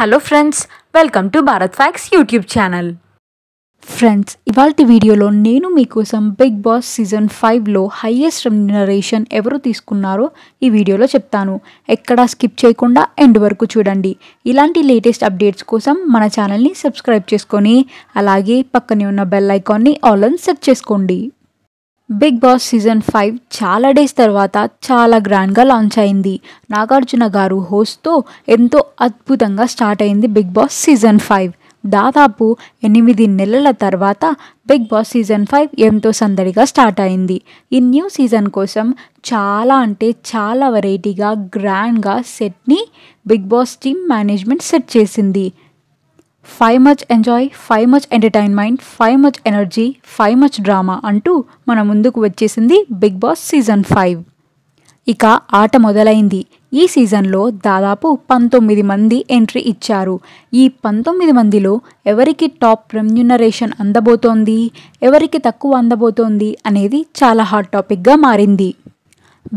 hello friends welcome to Bharat facts YouTube channel friends ఇవాళ వీడియోలో నేను మీకోసం బిగ్ బాస్ సీజన్ ఫైవ్లో హయ్యెస్ట్ రెమ్యునరేషన్ ఎవరు తీసుకున్నారో ఈ వీడియోలో చెప్తాను ఎక్కడా స్కిప్ చేయకుండా ఎండ్ వరకు చూడండి ఇలాంటి లేటెస్ట్ అప్డేట్స్ కోసం మన ఛానల్ని సబ్స్క్రైబ్ చేసుకొని అలాగే పక్కనే ఉన్న బెల్ ఐకాన్ని ఆల్ సెట్ చేసుకోండి బిగ్ బాస్ సీజన్ ఫైవ్ చాలా డేస్ తర్వాత చాలా గ్రాండ్గా లాంచ్ అయింది నాగార్జున గారు హోస్ట్తో ఎంతో అద్భుతంగా స్టార్ట్ అయింది బిగ్ బాస్ సీజన్ ఫైవ్ దాదాపు ఎనిమిది నెలల తర్వాత బిగ్ బాస్ సీజన్ ఫైవ్ ఎంతో సందడిగా స్టార్ట్ అయింది ఈ న్యూ సీజన్ కోసం చాలా అంటే చాలా వెరైటీగా గ్రాండ్గా సెట్ని big boss team management set చేసింది five much enjoy five much entertainment five much energy five much drama అంటూ మన ముందుకు వచ్చేసింది బిగ్ బాస్ సీజన్ ఫైవ్ ఇక ఆట మొదలైంది ఈ సీజన్లో దాదాపు పంతొమ్మిది మంది ఎంట్రీ ఇచ్చారు ఈ పంతొమ్మిది మందిలో ఎవరికి టాప్ రెమ్యునరేషన్ అందబోతోంది ఎవరికి తక్కువ అందబోతోంది అనేది చాలా హాట్ టాపిక్గా మారింది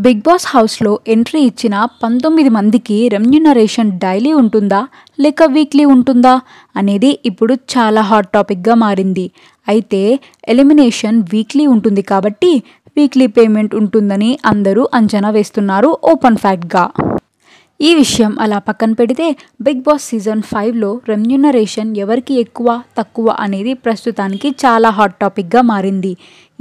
బిగ్ బాస్ హౌస్లో ఎంట్రీ ఇచ్చిన పంతొమ్మిది మందికి రెమ్యునరేషన్ డైలీ ఉంటుందా లేక వీక్లీ ఉంటుందా అనేది ఇప్పుడు చాలా హాట్ టాపిక్గా మారింది అయితే ఎలిమినేషన్ వీక్లీ ఉంటుంది కాబట్టి వీక్లీ పేమెంట్ ఉంటుందని అందరూ అంచనా వేస్తున్నారు ఓపెన్ ఫ్యాక్ట్గా ఈ విషయం అలా పక్కన పెడితే బిగ్ బాస్ సీజన్ ఫైవ్లో రెమ్యునరేషన్ ఎవరికి ఎక్కువ తక్కువ అనేది ప్రస్తుతానికి చాలా హాట్ టాపిక్గా మారింది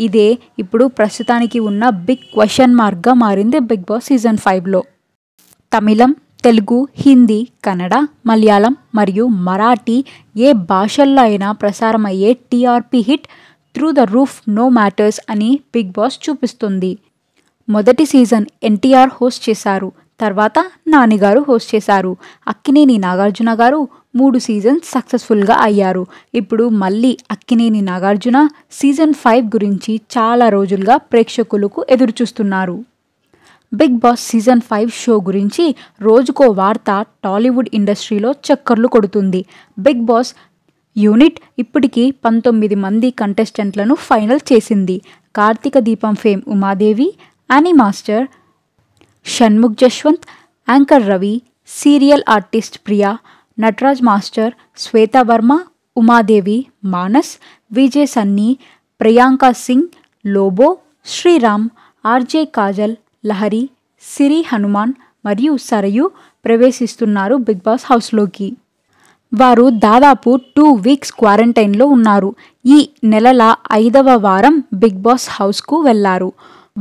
ఇదే ఇప్పుడు ప్రస్తుతానికి ఉన్న బిగ్ క్వశ్చన్ మార్క్గా మారింది బిగ్ బాస్ సీజన్ ఫైవ్లో తమిళం తెలుగు హిందీ కన్నడ మలయాళం మరియు మరాఠీ ఏ భాషల్లో అయినా ప్రసారమయ్యే TRP hit through the roof no matters అని బిగ్ బాస్ చూపిస్తుంది మొదటి సీజన్ ఎన్టీఆర్ హోస్ట్ చేశారు తర్వాత నానిగారు హోస్ట్ చేశారు అక్కినేని నాగార్జున గారు మూడు సీజన్స్ సక్సెస్ఫుల్గా అయ్యారు ఇప్పుడు మళ్ళీ అక్కినేని నాగార్జున సీజన్ ఫైవ్ గురించి చాలా రోజులుగా ప్రేక్షకులకు ఎదురుచూస్తున్నారు big boss season five show గురించి రోజుకో వార్త టాలీవుడ్ ఇండస్ట్రీలో చక్కర్లు కొడుతుంది బిగ్ బాస్ యూనిట్ ఇప్పటికీ పంతొమ్మిది మంది కంటెస్టెంట్లను ఫైనల్ చేసింది Karthika Deepam fame Umadevi Anee master Shanmukh Jaswanth anchor Ravi serial artist Priya Nataraj master Shweta Varma Umadevi Manas Vijay Sunny Priyanka Singh Lobo Sriram RJ Kajal Lahari Siri Hanuman మరియు సరయు ప్రవేశిస్తున్నారు బిగ్ బాస్ హౌస్లోకి వారు దాదాపు టూ వీక్స్ క్వారంటైన్లో ఉన్నారు ఈ నెలల ఐదవ వారం బిగ్ బాస్ హౌస్కు వెళ్లారు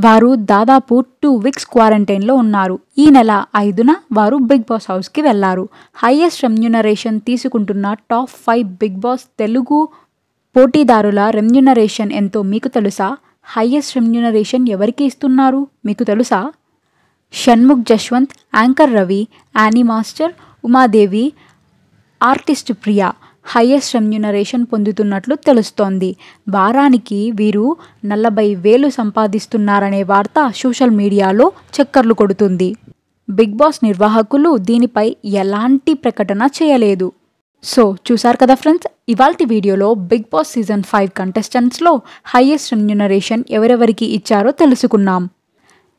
వారు దాదాపు టూ వీక్స్ క్వారంటైన్లో ఉన్నారు ఈ నెల ఐదున వారు బిగ్ బాస్ హౌస్కి వెళ్లారు హైయెస్ట్ రెమ్యునరేషన్ తీసుకుంటున్న top five big boss Telugu పోటీదారుల రెమ్యునరేషన్ ఎంతో మీకు తెలుసా హైయెస్ట్ రెమ్యునరేషన్ ఎవరికి ఇస్తున్నారు మీకు తెలుసా Shanmukh Jaswanth anchor Ravi Anee master Umadevi artist Priya highest remuneration పొందుతున్నట్లు తెలుస్తోంది వారానికి వీరు నలభై వేలు సంపాదిస్తున్నారనే వార్త సోషల్ మీడియాలో చక్కర్లు కొడుతుంది బిగ్ బాస్ నిర్వాహకులు దీనిపై ఎలాంటి ప్రకటన చేయలేదు సో చూసారు కదా ఫ్రెండ్స్ ఇవాల్టి వీడియోలో బిగ్ బాస్ సీజన్ ఫైవ్ కంటెస్టెంట్స్లో హయ్యెస్ట్ రెమ్యునరేషన్ ఎవరెవరికి ఇచ్చారో తెలుసుకున్నాం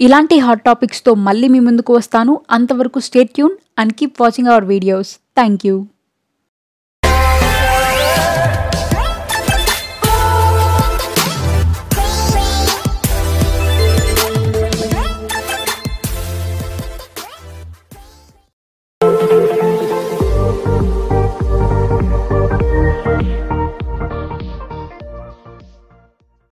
ఇలాంటి హాట్ టాపిక్స్తో మళ్ళీ మీ ముందుకు వస్తాను అంతవరకు stay tune and keep watching our videos thank you